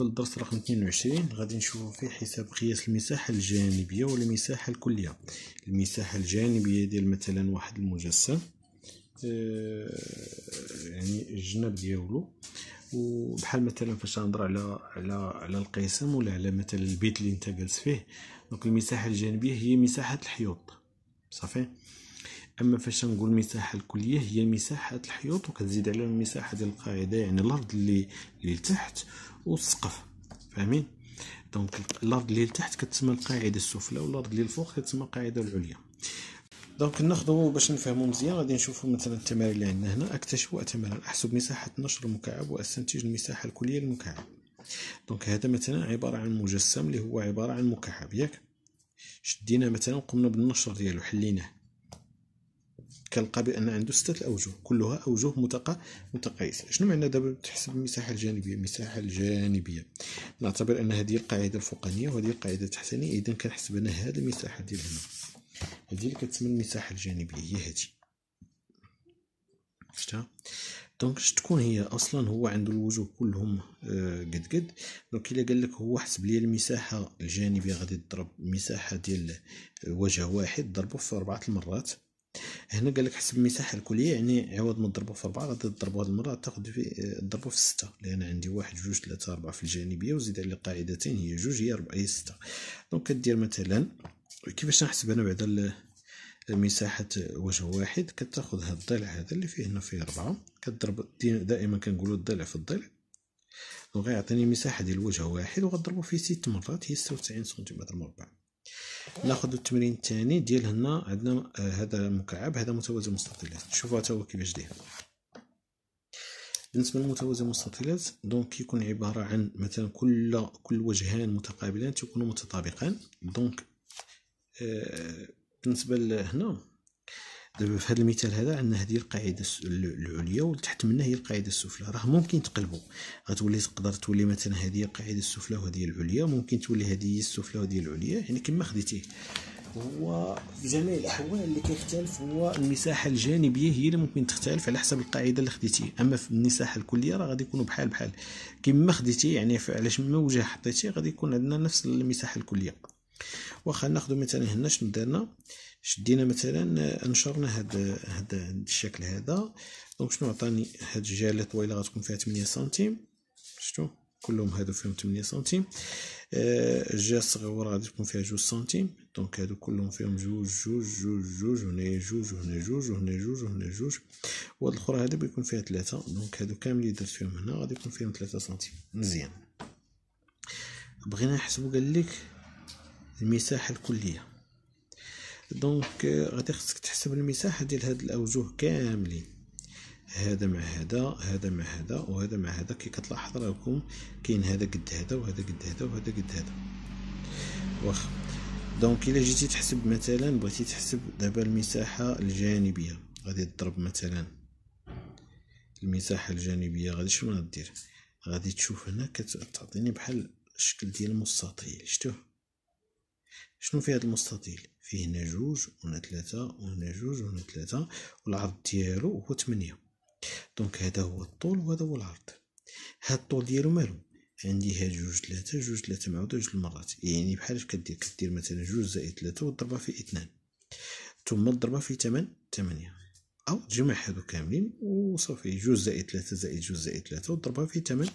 بالنسبة للدرس رقم 22 غادي نشوفو فيه حساب قياس المساحة الجانبية والمساحة الكلية المساحة الجانبية ديال مثلا واحد المجسم آه، يعني الجناب ديالو وبحال مثلا فاش نهضر على على على القسم ولا على مثلا البيت اللي انت جالس فيه دونك المساحة الجانبية هي مساحة الحيوط صافي اما فاش نقول المساحه الكليه هي مساحه الحيوط وكتزيد على المساحه ديال القاعده يعني الارض اللي اللي لتحت والسقف فاهمين دونك الارض اللي لتحت كتسمى القاعده السفلى والارض اللي الفوق كتسمى القاعده العليا دونك ناخذ باش نفهمو مزيان غادي نشوفو مثلا التمارين اللي عندنا هنا اكتشفوا واتمرن احسب مساحه نشر المكعب واستنتج المساحه الكليه للمكعب دونك هذا مثلا عباره عن مجسم اللي هو عباره عن مكعب ياك شدينا مثلا وقمنا بالنشر ديالو حليناه كنلقى بان عنده سته الاوجه كلها اوجه متقا متقايسه شنو معنى دابا تحسب المساحه الجانبيه المساحه الجانبيه نعتبر ان هذه القاعده الفوقانيه وهذه القاعده التحتانيه اذا كنحسب انا هذه المساحه ديال هنا هذه اللي كتسمى المساحه الجانبيه هي هذه شتا دونك تكون هي اصلا هو عنده الوجوه كلهم آه، قد قد دونك الا قال لك هو حسب لي المساحه الجانبيه غادي تضرب المساحه ديال آه، وجه واحد ضربه في اربعه المرات هنا قال لك حسب المساحه الكليه يعني عوض ما نضربوه في 4 غادي تضربوه هذه المره تاخذ في تضربوه آه، في 6 لان عندي 1 2 3 4 في الجانبيه وزيد على القاعدتين هي 2 هي 4 هي 6 دونك كدير مثلا كيفاش نحسب انا بعدا مساحة وجه واحد كتاخذ هاد الضلع هذا اللي فيه هنا فيه ربعة كتضرب دائما كنقولوا الضلع في الضلع دونك غيعطيني مساحة ديال وجه واحد وغضربو فيه ست مرات هي ستة وتسعين سنتيمتر مربع ناخذ التمرين الثاني ديال هنا عندنا آه، هذا المكعب هذا متوازي المستطيلات شوفوا حتى هو كيفاش داير بالنسبه للمتوازي المستطيلات دونك كيكون عباره عن مثلا كل كل وجهان متقابلان تيكونوا متطابقان دونك آه، بالنسبه لهنا دابا في هذا المثال هذا عندنا هذه القاعده العليا والتحت منها هي القاعده السفلى راه ممكن تقلبوا غتولي تقدر تولي مثلا هذه القاعده السفلى وهذه العليا ممكن تولي هذه السفلى وهذه العليا يعني كما خديتيه هو في جميع الاحوال اللي كيختلف هو المساحه الجانبيه هي اللي ممكن تختلف على حسب القاعده اللي خديتي اما في المساحه الكليه راه غادي يكونوا بحال بحال كما خديتي يعني علاش ما وجه حطيتي غادي يكون عندنا نفس المساحه الكليه واخا ناخذ مثلا هنا شنو درنا شدينا مثلا انشرنا هاد هاد الشكل هذا دونك شنو عطاني هاد الجاله طويله غتكون فيها 8 سنتيم شفتو كلهم هادو فيهم 8 سنتيم آه، الجهه الصغيره غادي تكون فيها جوج سنتيم دونك هادو كلهم فيهم جوج جوج جوج جوج هنايا جوج وهنا جوج وهنا جوج وهنا جوج وهاد الاخرى هادو بيكون فيها 3 دونك هادو كامل اللي درت فيهم هنا غادي يكون فيهم 3 سنتيم مزيان بغينا نحسبو قال لك المساحه الكليه دونك euh, غادي خصك تحسب المساحه ديال هاد الاوجه كاملين هذا مع هذا هذا مع هذا وهذا مع هذا كي كتلاحظ راكم كاين هذا قد هذا وهذا قد هذا وهذا قد هذا واخا دونك الا جيتي تحسب مثلا بغيتي تحسب دابا المساحه الجانبيه غادي تضرب مثلا المساحه الجانبيه غادي شنو غدير غادي تشوف هنا كتعطيني بحال الشكل ديال المستطيل شتو شنو في هذا المستطيل فيه هنا جوج وهنا ثلاثة وهنا جوج وهنا ثلاثة والعرض ديالو هو ثمانية دونك هذا هو الطول وهذا هو العرض هاد الطول ديالو مالو عندي هاد جوج ثلاثة جوج ثلاثة معاودة جوج المرات يعني بحال اش كدير كدير مثلا جوج زائد ثلاثة وضربها في اثنان ثم الضربة في ثمن ثمانية أو تجمع هادو كاملين وصافي جوج زائد ثلاثة زائد جوج زائد ثلاثة وضربها في ثمن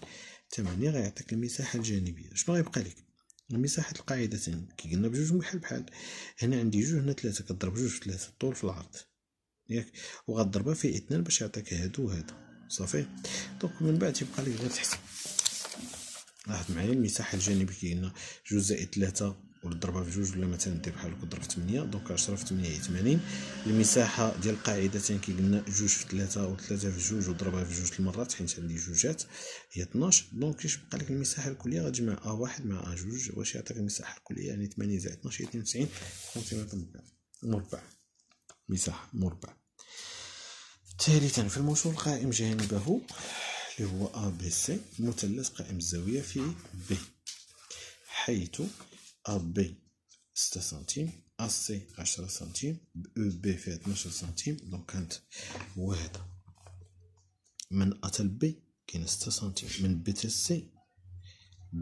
ثمانية غيعطيك المساحة الجانبية شنو غيبقى لك مساحة القاعدتين كي قلنا بجوج بحال بحال هنا عندي جوج هنا ثلاثة كضرب جوج في ثلاثة الطول في العرض ياك وغضربها في اثنان باش يعطيك هادو وهذا صافي دونك من بعد يبقى لك غير تحسب لاحظ معايا المساحة الجانبية كي قلنا جوج زائد ثلاثة ولا ضربها في جوج ولا مثلا دير بحال هكا ضرب في 8 دونك 10 في 8 هي 80 المساحه ديال القاعده تان كي قلنا جوج في 3 و 3 في جوج وضربها في جوج المرات حيت عندي جوجات هي 12 دونك كيش بقى لك المساحه الكليه غتجمع ا واحد مع ا جوج واش يعطيك المساحه الكليه يعني 8 زائد 12 هي 92 سنتيمتر مربع مربع مساحه مربع ثالثا في الموصول القائم جانبه اللي هو ا بي سي مثلث قائم الزاويه في بي حيث AB 6 سنتيم AC 10 سنتيم EB فيها 12 سنتيم دونك كانت وهذا من A تال B كاين 6 سنتيم من B تال C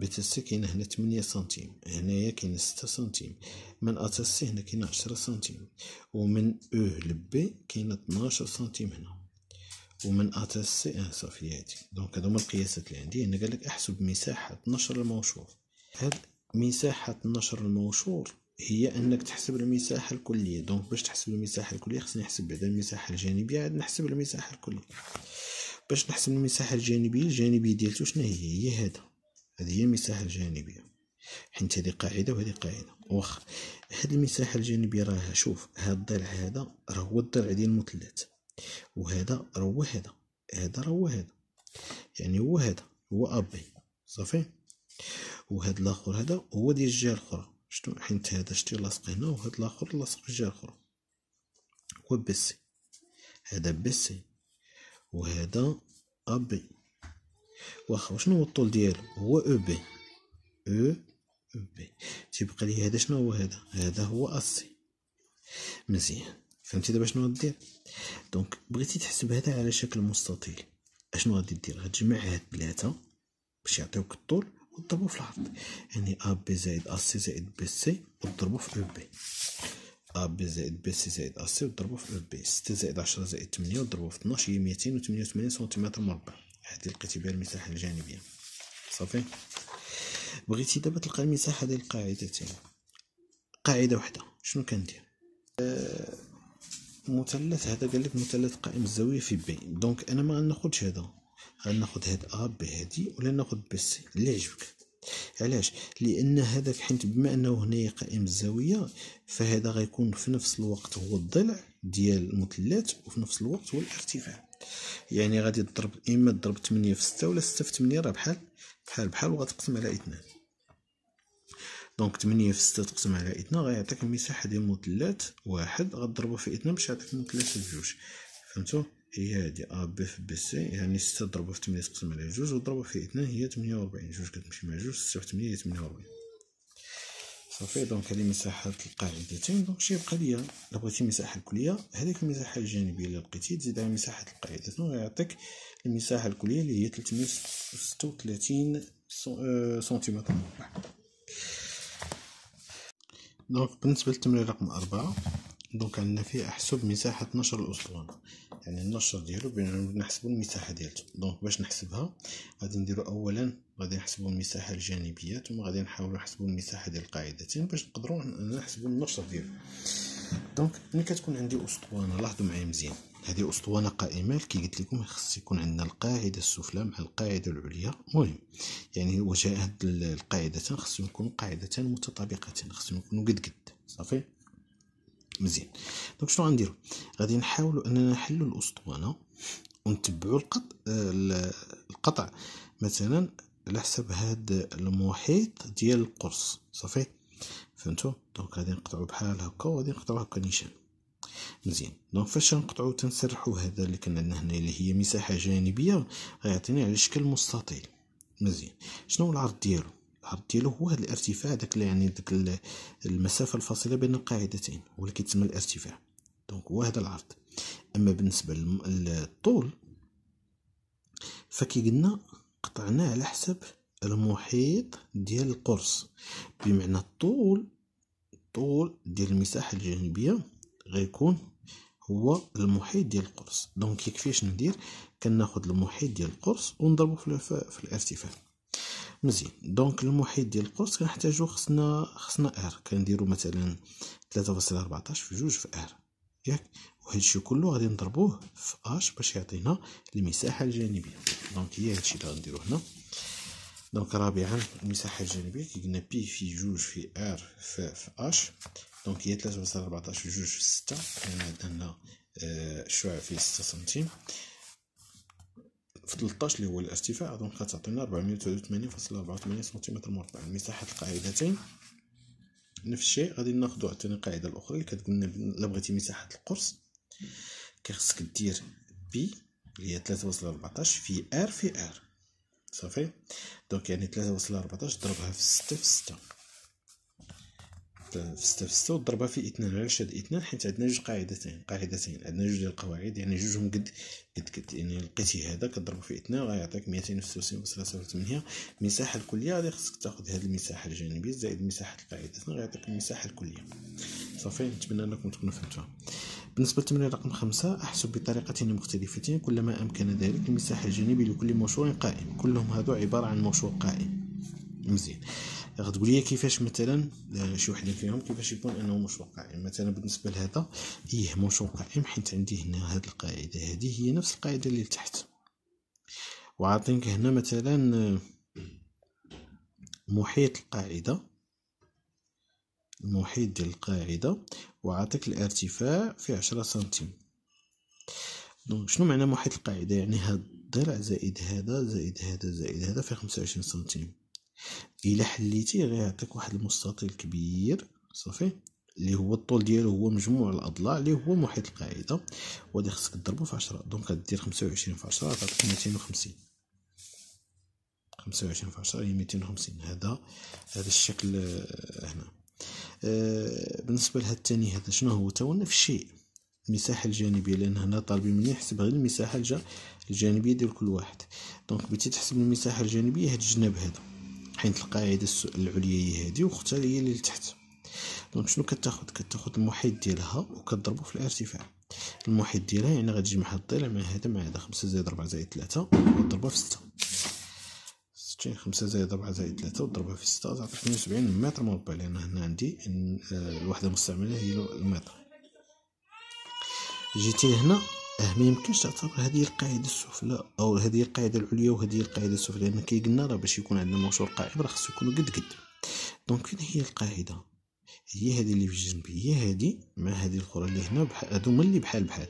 B تال C كاين هنا 8 سنتيم هنايا كاين 6 سنتيم من A تال C هنا كاين 10 سنتيم ومن E ل B كاين 12 سنتيم هنا ومن A تال C اه صافي هادي دونك هادو هما القياسات اللي عندي هنا قالك احسب مساحة 12 الموشور هاد مساحة نشر المنشور هي انك تحسب المساحه الكليه دونك باش تحسب المساحه الكليه خصني نحسب بعدا المساحه الجانبيه عاد نحسب المساحه الكليه باش نحسب المساحه الجانبيه الجانبيه ديالتو شنو هي هي هذا هذه هي المساحه الجانبيه حيت هذه قاعده وهذه قاعده واخا هاد المساحه الجانبيه راها شوف هاد الضلع هذا راه هو الضلع ديال المثلث وهذا راه هو هذا هذا راه هو هذا يعني هو هذا هو ابي صافي وهاد الاخر هذا هو ديال الجهه الاخرى شتو حيت هذا شتي لاصق هنا وهاد الاخر لاصق في الجهه الاخرى هو بي سي هذا بي سي وهذا بي واخا شنو هو الطول ديالو هو او بي او او بي تيبقى لي هذا شنو هو هذا هذا هو ا سي مزيان فهمتي دابا شنو غدير دونك بغيتي تحسب هذا على شكل مستطيل اشنو غادي دير غتجمع هاد ثلاثه باش يعطيوك الطول وتضربوا في العرض يعني أ بي زائد أ سي زائد بي سي وتضربوا في أو بي أ بي زائد بي سي زائد أ سي وتضربوا في أو بي ستة زائد عشرة زائد تمنية وتضربوا في اثناش هي ميتين وثمانية وثمانين سنتيمتر مربع هذه لقيتي بها المساحة الجانبية صافي بغيتي دابا تلقى المساحة ديال القاعدتين قاعدة وحدة شنو كندير آه، مثلث هذا قال لك مثلث قائم الزاوية في بي دونك أنا ما ناخذش هذا غناخد هاد ا بهادي ولا ناخد بسي اللي عجبك علاش لان هذاك حيت بما انه هنا قائم الزاويه فهذا غيكون في نفس الوقت هو الضلع ديال المثلث وفي نفس الوقت هو الارتفاع يعني غادي تضرب اما تضرب 8 في 6 ولا 6 في 8 راه بحال بحال بحال وغتقسم على 2 دونك 8 في 6 تقسم على 2 غيعطيك المساحه ديال المثلث واحد غضربه في 2 باش يعطيك المثلث جوج فهمتوا هي هادي ا في بي سي يعني ستة ضربة في تمنية تقسم على جوج وضربو في اثنان هي تمنية وربعين جوج كتمشي مع جوج ستة وثمانية هي تمنية وربعين صافي دونك هادي مساحة القاعدتين دونك شيبقى ليا إلا بغيتي المساحة الكلية هاديك المساحة الجانبية اللي لقيتي تزيد على مساحة القاعدتين ويعطيك المساحة الكلية اللي هي تلتمية ستة وثلاثين آه، سنتيمتر مربع دونك بالنسبة للتمرين رقم أربعة دونك عندنا فيه احسب مساحة نشر الاسطوانة يعني النشر ديالو نحسبو المساحة ديالتو دونك باش نحسبها غادي نديرو اولا غادي نحسبو المساحة الجانبية ثم غادي نحاولو نحسبو المساحة ديال القاعدتين باش نقدرو نحسبو النشر ديالو دونك ملي كتكون عندي اسطوانة لاحظوا معايا مزيان هذه اسطوانه قائمه كي قلت لكم خص يكون عندنا القاعده السفلى مع القاعده العليا مهم يعني وجه هاد القاعدتان خصهم يكونوا قاعدتان متطابقتان خصهم يكونوا قد قد صافي مزيان دونك شنو غنديرو غادي نحاولو اننا نحلو الاسطوانه ونتبعو القطع القطع مثلا على حسب هاد المحيط ديال القرص صافي فهمتو دونك غادي نقطعو بحال هكا وغادي نقطعو هكا نيشان مزيان دونك فاش نقطعو تنسرحو هذا اللي كان عندنا هنا اللي هي مساحه جانبيه غيعطيني على شكل مستطيل مزيان شنو العرض ديالو العرض ديالو هو هذا الارتفاع داك يعني داك المسافه الفاصله بين القاعدتين هو اللي كيتسمى الارتفاع دونك هو هذا العرض اما بالنسبه للطول فكي قلنا قطعناه على حسب المحيط ديال القرص بمعنى الطول الطول ديال المساحه الجانبيه غيكون هو المحيط ديال القرص دونك كيفاش ندير كناخذ المحيط ديال القرص ونضربه في الارتفاع مزيان دونك المحيط ديال القرص كنحتاجو خصنا خصنا ار كنديرو مثلا ثلاثة فاصلة ربعطاش في جوج في ار ياك وهادشي كله غادي نضربوه في اش باش يعطينا المساحة الجانبية دونك هي هادشي اللي غنديرو هنا دونك رابعا المساحة الجانبية كي قلنا بي في جوج في ار في, في اش دونك هي ثلاثة فاصلة ربعطاش في جوج في ستة يعني عندنا آه، شعاع في ستة سنتيم في 13 اللي هو الارتفاع دونك غتعطينا 489.84 سنتيمتر مربع مساحه القاعدتين نفس الشيء غادي ناخذ عطينا القاعده الاخرى اللي كتقول لنا الا بغيتي مساحه القرص كيخصك دير بي اللي هي 3.14 في ار في ار صافي دونك يعني 3.14 ضربها في 6 في 6 في ستة في ستة والضربه في اثنان علاش هاد اثنان حيت عندنا جوج قاعدتين قاعدتين عندنا جوج ديال القواعد يعني جوجهم قد قد قد يعني لقيتي هذا كضرب في اثنان غيعطيك ميتين وثمانية المساحه الكليه غادي خصك تاخد هاد المساحه الجانبيه زائد مساحه القاعدتين غيعطيك المساحه الكليه صافي نتمنى انكم تكونوا فهمتوها بالنسبة للتمرين رقم خمسة أحسب بطريقتين مختلفتين كلما أمكن ذلك المساحة الجانبية لكل مشروع قائم كلهم هادو عبارة عن مشروع قائم مزيان غتقول لي كيفاش مثلا آه، شي وحدين فيهم كيفاش يكون انه مش واقعي مثلا بالنسبه لهذا ايه مش واقعي حيت عندي هنا هاد القاعده هذه هي نفس القاعده اللي لتحت وعاطينك هنا مثلا آه، محيط القاعده المحيط ديال القاعده وعاطيك الارتفاع في عشرة سنتيم دونك شنو معنى محيط القاعده يعني هاد الضلع زائد هذا زائد هذا زائد هذا في خمسة وعشرين سنتيم الا حليتي غيعطيك واحد المستطيل كبير صافي اللي هو الطول ديالو هو مجموع الاضلاع اللي هو محيط القاعده وهذا خصك تضربو في 10 دونك غدير 25 في 10 غتعطيك 250 25 في 10 هي 250 هذا هذا الشكل آه، هنا آه، بالنسبه لهذا الثاني هذا شنو هو تا هو نفس الشيء المساحه الجانبيه لان هنا طالبين مني نحسب غير المساحه الجانبيه ديال كل واحد دونك بغيتي تحسب المساحه الجانبيه هاد الجناب هذا حيت القاعده العليا هي هادي واختها هي اللي لتحت دونك شنو كتاخد كتاخد المحيط ديالها وكضربو في الارتفاع المحيط ديالها يعني غتجي مع الضلع مع هذا مع هذا خمسة زائد ربعة زائد ثلاثة وتضربها في ستة ستين خمسة زائد ربعة زائد ثلاثة وتضربها في ستة تعطي 72 وسبعين متر مربع لأن هنا عندي آه، الوحدة المستعملة هي المتر جيتي هنا أه، ما يمكنش تعتبر هذه القاعده السفلى او هذه القاعده العليا وهذه القاعده السفلى لان كي قلنا راه باش يكون عندنا منشور قائم راه خصو يكون قد قد دونك فين هي القاعده هي هذه اللي في الجنب هي هذه مع هذه الاخرى اللي هنا هادو اللي بحال بحال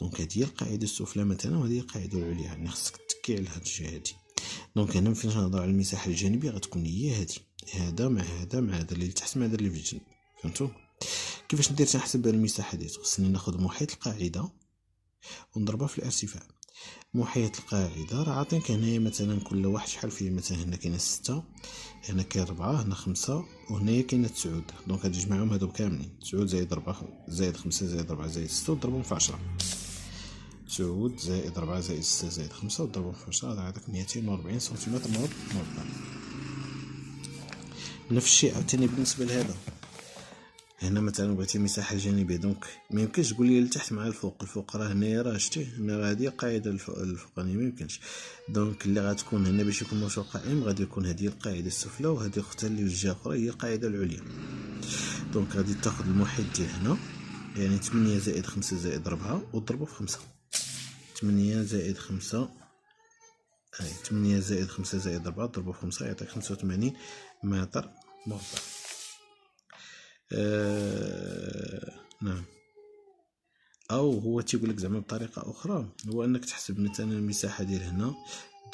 دونك هذه هي القاعده السفلى مثلا وهذه القاعده العليا يعني خصك تكي على هاد الجهه هادي دونك هنا فين نهضر على المساحه الجانبيه غتكون هي هادي هذا مع هذا مع هذا اللي تحت مع هذا اللي في الجنب فهمتوا كيفاش ندير تنحسب المساحه ديالو خصني ناخذ محيط القاعده ونضربها في الارتفاع محيط القاعدة راه عاطينك هنايا مثلا كل واحد شحال فيه مثلا هنا كاينة ستة هنا كاين ربعة هنا خمسة وهنايا كاينة تسعود دونك غادي نجمعهم هادو كاملين تسعود زائد ربعة زائد خمسة زائد ربعة زائد ستة وضربهم في عشرة تسعود زائد ربعة زائد ستة زائد خمسة وضربهم في عشرة هذا عندك ميتين وربعين سنتيمتر مربع نفس الشيء عاوتاني بالنسبة لهذا هنا مثلا بغيتي مساحه جانبيه دونك ما يمكنش تقول لي لتحت مع الفوق الفوق راه هنايا راه شتي هنا راه هذه قاعده الفوق الفوقانيه ما يمكنش دونك اللي غتكون هنا باش يكون موشو قائم غادي يكون هذه القاعده السفلى وهذه اختها اللي الجهه اخرى هي القاعده العليا دونك غادي تاخذ المحيط ديال هنا يعني 8 زائد 5 زائد 4 وضربه في 5 8 زائد 5 اي 8 زائد 5 زائد 4 ضربه في 5 يعطيك 85 متر مربع آه، نعم او هو تيقول لك زعما بطريقه اخرى هو انك تحسب مثلا المساحه ديال هنا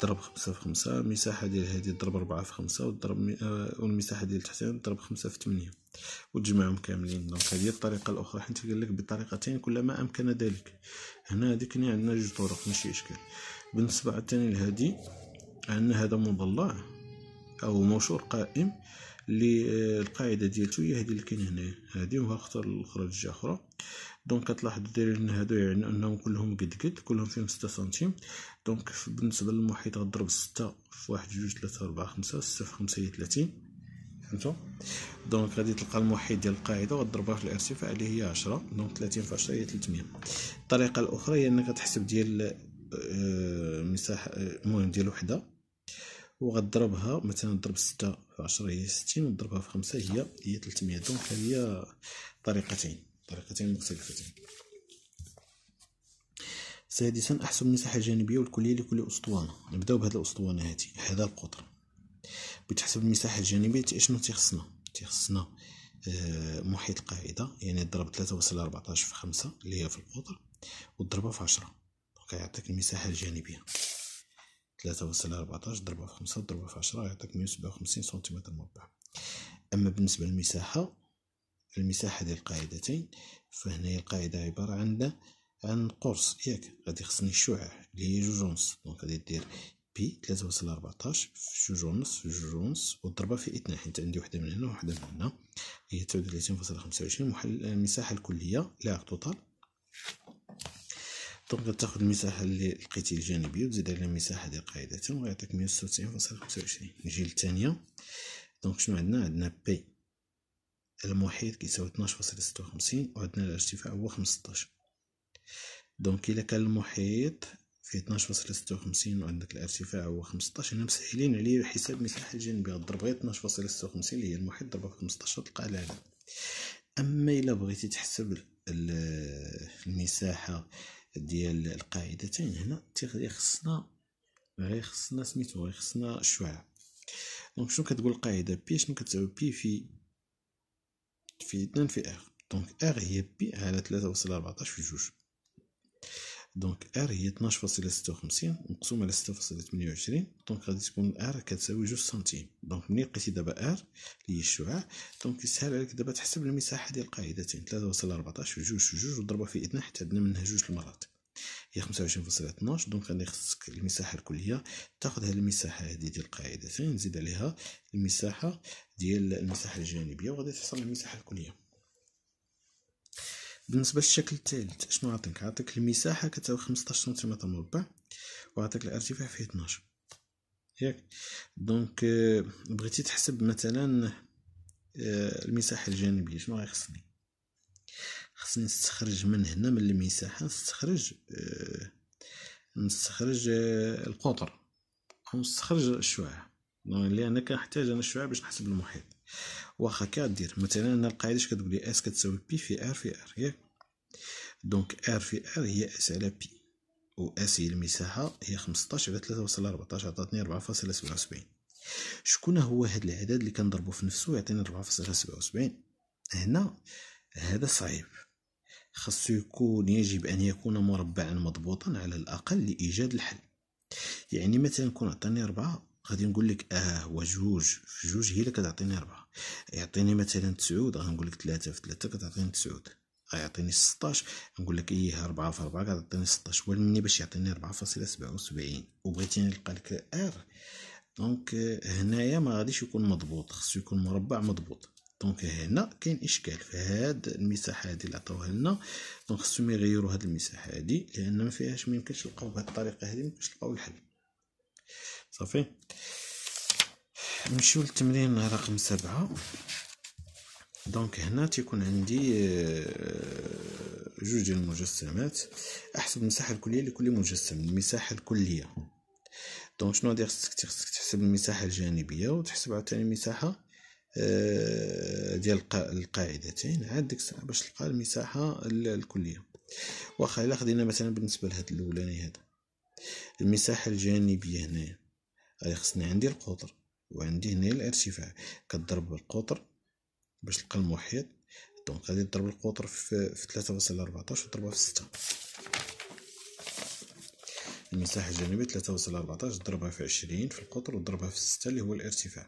ضرب خمسة في خمسة المساحة ديال هادي ضرب أربعة في خمسة وضرب مي... آه المساحة ديال تحت ضرب خمسة في ثمانية وتجمعهم كاملين دونك هذه الطريقة الأخرى حيت قال لك بطريقتين كلما أمكن ذلك هنا هذيك يعني عندنا جوج طرق ماشي إشكال بالنسبة عاوتاني لهادي عندنا هذا مضلع او منشور قائم للقاعده ديالته هي هذه اللي كاين هنا هذه وها اختار الاخرى الجهه اخرى دونك كتلاحظ دايرين ان هادو يعني انهم كلهم قد قد كلهم فيهم 6 سنتيم دونك بالنسبه للمحيط غضرب 6 في 1 2 3 4 5 6 في 5 هي 30 فهمتوا دونك غادي تلقى المحيط ديال القاعده وغضربها في الارتفاع اللي هي 10 دونك 30 في 10 هي 300 الطريقه الاخرى هي انك تحسب ديال آه، مساحه آه، المهم ديال وحده وغضربها مثلا ضرب ستة في عشرة هي ستين وضربها في خمسة هي هي تلتمية دونك هي طريقتين طريقتين مختلفتين سادسا احسب المساحة الجانبية والكلية لكل اسطوانة يعني نبداو بهاد الاسطوانة هادي هذا القطر بتحسب المساحة الجانبية اشنو تيخصنا تيخصنا آه، محيط القاعدة يعني ضرب تلاتة وصل ربعتاش في خمسة اللي هي في القطر وضربها في عشرة دونك يعطيك المساحة الجانبية تلاتة وسالة ربعتاش ضربة في خمسة ضربة في عشرة يعطيك مية وسبعة وخمسين سنتيمتر مربع أما بالنسبة للمساحة المساحة ديال القاعدتين فهنايا القاعدة عبارة عن عن قرص ياك غادي خصني الشعاع اللي هي جوج ونص دونك غادي دير بي تلاتة وسالة ربعتاش في جوج ونص في جوج ونص وضربة في اثنين حيت عندي وحدة من هنا وحدة من هنا هي تسعود وتلاتين فاصلة خمسة وعشرين المساحة الكلية لا توتال دونك تاخذ المساحة اللي لقيتي الجانبية وتزيد عليها المساحة ديال قاعدتها وغيعطيك مية وستة وتسعين خمسة وعشرين نجي للتانية دونك شنو عندنا عندنا بي المحيط كيساوي 12.56 ستة وخمسين وعندنا الارتفاع هو خمسطاش دونك إلا كان المحيط فيه 12.56 ستة وخمسين وعندك الارتفاع هو خمسطاش هنا مسهلين عليا حساب المساحة الجانبية ضرب غير 12.56 ستة وخمسين اللي هي المحيط ضربها في خمسطاش تلقى العدد أما إلا بغيتي تحسب المساحة ديال القاعدتين هنا خصنا غير خصنا سميتو غير خصنا الشعاع دونك شنو كتقول القاعده بي شنو كتساوي بي في في 2 في ار دونك ار هي بي على 3 وصل 14 في جوج دونك ار هي 12.56 مقسومه على 6.28 دونك غادي تكون ار كتساوي جوج سنتيم دونك ملي لقيتي دابا ار اللي هي الشعاع دونك يسهل عليك دابا تحسب المساحه ديال القاعدتين 3.14 في 2 وضربها في اثنان حتى عندنا منها جوج المرات هي 25.12 دونك غادي خصك المساحه الكليه تاخذ هاد المساحه هادي ديال القاعدتين نزيد عليها المساحه ديال المساحه الجانبيه وغادي تحصل على المساحه الكليه بالنسبه للشكل الثالث شنو عطيك عطيك المساحه كتساوي 15 سنتيمتر مربع وعطيك الارتفاع فيه 12 ياك دونك آه، بغيتي تحسب مثلا آه، المساحه الجانبيه شنو غيخصني خصني نستخرج من هنا من المساحه نستخرج آه، نستخرج القطر او نستخرج الشعاع لان كنحتاج انا الشعاع باش نحسب المحيط واخا هكا مثلا انا القاعده اش كتقول لي اس كتساوي بي في ار في ار ياك دونك ار في ار هي اس على بي و اس هي المساحه هي 15 على 3 وصل 14 عطاتني 4.77 شكون هو هذا العدد اللي كنضربو في نفسه يعطيني 4.77 هنا هذا صعيب خاصو يكون يجب ان يكون مربعا مضبوطا على الاقل لايجاد الحل يعني مثلا كون عطاني 4 غادي نقول لك اه وجوج في جوج هي اللي كتعطيني ربعة يعطيني مثلا تسعود غنقول لك ثلاثة في ثلاثة كتعطيني تسعود غيعطيني 16 نقول لك ايه 4 في 4 كتعطيني 16 مني باش يعطيني 4.77 وبغيتيني نلقى لك ار دونك هنايا ما غاديش يكون مضبوط خصو يكون مربع مضبوط دونك هنا كاين اشكال في هاد المساحه هادي اللي عطاوها لنا دونك خصهم يغيروا هاد المساحه هادي لان ما فيهاش ما يمكنش نلقاو بهاد الطريقه هادي ما يمكنش نلقاو الحل صافي نمشيو للتمرين رقم سبعة دونك هنا تيكون عندي آه، جوج ديال المجسمات احسب المساحه الكليه لكل مجسم المساحه الكليه دونك شنو غادي خصك خصك تحسب المساحه الجانبيه وتحسب عاوتاني المساحه آه، ديال القاعدتين عاد ديك الساعه باش تلقى المساحه الكليه واخا الا خدينا مثلا بالنسبه لهاد الاولاني هذا المساحه الجانبيه هنايا غادي خصني عندي القطر وعندي هنا الارتفاع كضرب القطر باش تلقى المحيط دونك غادي نضرب القطر في, في 3.14 وضربها في 6 المساحة الجانبية 3.14 ضربها في 20 في القطر وضربها في 6 اللي هو الارتفاع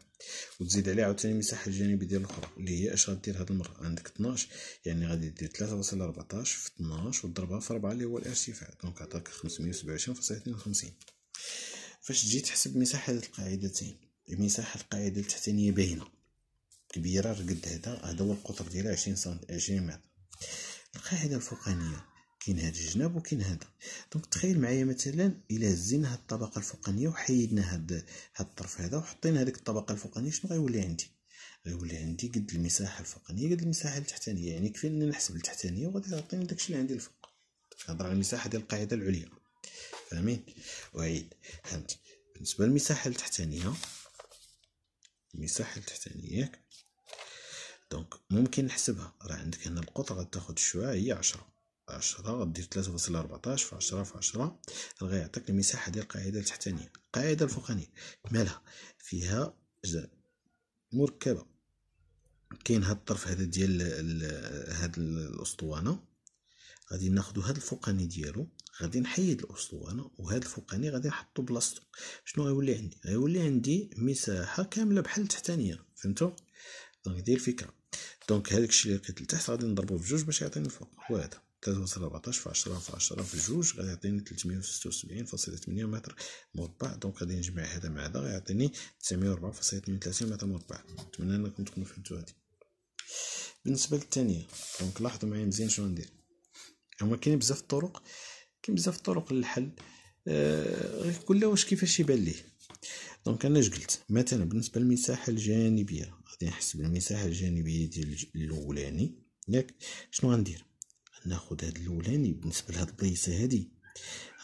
وتزيد عليه عاوتاني المساحة الجانبية ديال الأخرى اللي هي اش غدير هذه المرة عندك 12 يعني غادي دير 3.14 في 12 وضربها في 4 اللي هو الارتفاع دونك عطاك 527.52 فاش تجي تحسب مساحة القاعدتين المساحة القاعدة التحتانية باينة كبيرة قد هدا هدا هو القطر ديالها عشرين سنت عشرين متر القاعدة الفوقانية كاين هاد الجناب وكاين هذا دونك تخيل معايا مثلا الا هزينا هاد الطبقه الفوقانيه وحيدنا هاد هاد الطرف هذا وحطينا هاديك الطبقه الفوقانيه شنو غيولي عندي غيولي عندي قد المساحه الفوقانيه قد المساحه التحتانيه يعني كفاية نحسب التحتانيه وغادي تعطيني داكشي اللي عندي الفوق هضر على المساحه ديال القاعده العليا فاهمين وعيد فهمت بالنسبه للمساحه التحتانيه المساحه التحتانيه ياك دونك ممكن نحسبها راه عندك هنا القطر غتاخد الشعاع هي عشرة عشرة غدير تلاتة فاصلة ربعطاش في عشرة في عشرة غيعطيك المساحة ديال القاعدة التحتانية القاعدة الفوقانية مالها فيها أجزاء مركبة كاين هاد الطرف هذا ديال هاد الاسطوانة غادي ناخدو هاد الفوقاني ديالو غادي نحيد الاسطوانه وهاد الفوقاني غادي نحطو بلاصتو شنو غيولي عندي غيولي عندي مساحه كامله بحال التحتانيه فهمتو دونك دي الفكره دونك هذاك الشيء اللي لقيت لتحت غادي نضربو في جوج باش يعطيني الفوق هو هذا 314 في 10 في 10 في جوج غادي يعطيني 376.8 متر مربع دونك غادي نجمع هذا مع هذا غيعطيني 904.38 متر مربع نتمنى انكم تكونوا فهمتوا هادي بالنسبه للثانيه دونك لاحظوا معايا مزيان شنو ندير هما كاينين بزاف الطرق كاين بزاف الطرق للحل آه، غير كل واش كيفاش يبان ليه دونك انا اش قلت مثلا بالنسبه للمساحه الجانبيه غادي نحسب المساحه الجانبيه ديال الاولاني ياك شنو غندير ناخذ هاد الاولاني بالنسبه لهاد البلايصه هادي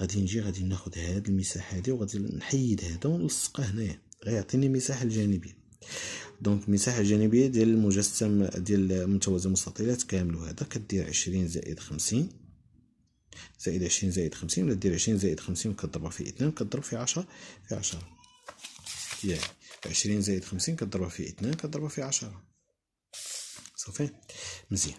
غادي نجي غادي ناخذ هاد المساحه هادي وغادي نحيد هذا ونلصقه هنايا غيعطيني المساحه الجانبيه دونك المساحه الجانبيه ديال المجسم ديال متوازي المستطيلات كامل وهذا كدير 20 زائد 50 زائد عشرين زائد خمسين ولا دير عشرين زائد خمسين كضربها في اثنان كضرب في عشرة في عشرة يعني عشرين زائد خمسين كضربها في اثنان كضربها في عشرة صافي مزيان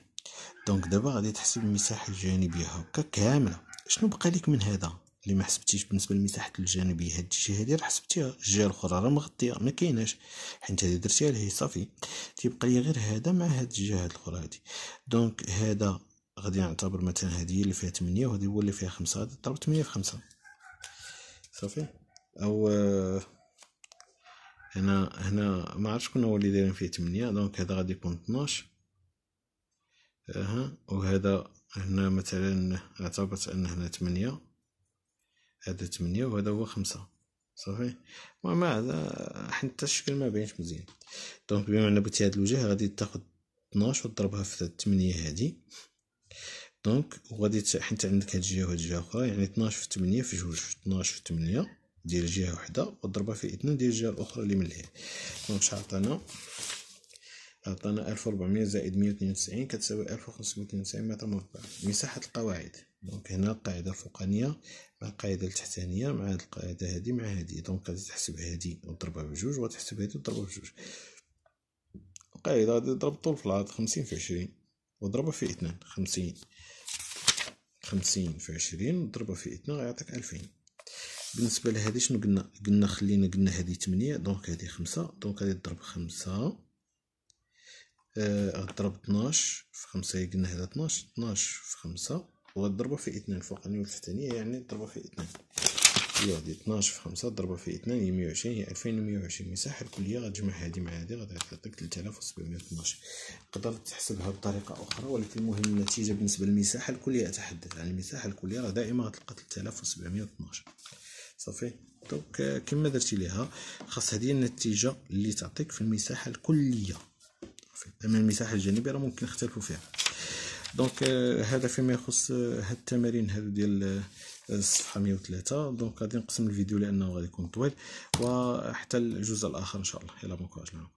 دونك دابا غادي تحسب المساحة الجانبية هكا كاملة شنو بقى لك من هذا اللي ما حسبتيش بالنسبه للمساحه الجانبيه هاد الجهه هادي راه حسبتيها الجهه الاخرى راه مغطيه ما كايناش حيت هادي درتيها لهي صافي تيبقى لي غير هذا مع هاد الجهه الاخرى هادي دونك هذا غادي نعتبر مثلا هذه اللي فيها 8 وهذه هو اللي فيها 5 غادي نضرب 8 في 5 صافي او آه، هنا هنا ما عرفتش شكون هو اللي دايرين فيه 8 دونك هذا غادي يكون 12 اها وهذا هنا مثلا اعتبرت ان هنا 8 هذا 8 وهذا هو 5 صافي المهم هذا حتى الشكل ما باينش مزيان دونك بما ان بغيتي هاد الوجه غادي تاخذ 12 وتضربها في 8 هذه دونك وغادي حيت عندك هاد الجهه وهاد الجهه اخرى يعني 12 في 8 في جوج في 12 في 8 ديال جهه وحده وضربها في اثنين ديال الجهه الاخرى اللي من الهي دونك شحال عطانا عطانا 1400 زائد 192 كتساوي 1592 متر مربع مساحه القواعد دونك هنا القاعده الفوقانيه مع القاعده التحتانيه مع هاد القاعده هادي مع هادي دونك غادي تحسب هادي وتضربها بجوج تحسب هادي وتضربها بجوج القاعده غادي تضرب طول في العرض 50 في 20 وضربها في اثنين 50 خمسين في عشرين نضربها في اثنين غيعطيك ألفين بالنسبة لهادي شنو قلنا قلنا خلينا قلنا هادي تمنية دونك هادي خمسة دونك غادي تضرب خمسة آه، غتضرب اثناش في خمسة قلنا هذا اثناش اثناش في خمسة وغتضربها في اثنين فوقاني والتحتانية يعني تضربها في اثنين يعطي 12 في خمسة ضربة في اثنان هي مية وعشرين هي ألفين المساحه وعشرين الكلية غتجمع هادي مع هادي غادي تعطيك 3712 وسبعمية تقدر تحسبها بطريقة أخرى ولكن المهم النتيجة بالنسبة للمساحة الكلية أتحدث عن يعني المساحة الكلية راه دائما غتلقى 3712 وسبعمية صافي دونك آه، كما درتي ليها خاص هذه النتيجة اللي تعطيك في المساحة الكلية صافي أما المساحة الجانبية راه ممكن نختلفو فيها دونك آه، هذا فيما يخص آه، هاد التمارين هادو ديال الصفحه 103 دونك غادي نقسم الفيديو لانه غادي يكون طويل وحتى الجزء الاخر ان شاء الله يلا بون كوراج